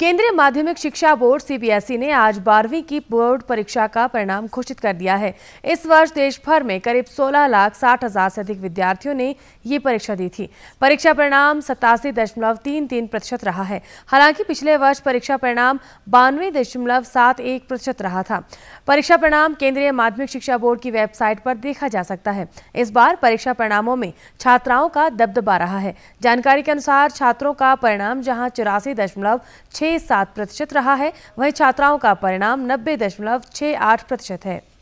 केंद्रीय माध्यमिक शिक्षा बोर्ड सीबीएसई ने आज बारहवीं की बोर्ड परीक्षा का परिणाम घोषित कर दिया है इस वर्ष देश भर में करीब 16 लाख साठ हजार से अधिक विद्यार्थियों ने ये परीक्षा दी थी परीक्षा परिणाम सतासी दशमलव तीन तीन प्रतिशत रहा है हालांकि पिछले वर्ष परीक्षा परिणाम बानवे दशमलव सात एक प्रतिशत रहा था परीक्षा परिणाम केंद्रीय माध्यमिक शिक्षा बोर्ड की वेबसाइट पर देखा जा सकता है इस बार परीक्षा परिणामों में छात्राओं का दबदबा रहा है जानकारी के अनुसार छात्रों का परिणाम जहाँ चौरासी दशमलव छः सात प्रतिशत रहा है वहीं छात्राओं का परिणाम नब्बे दशमलव छः आठ प्रतिशत है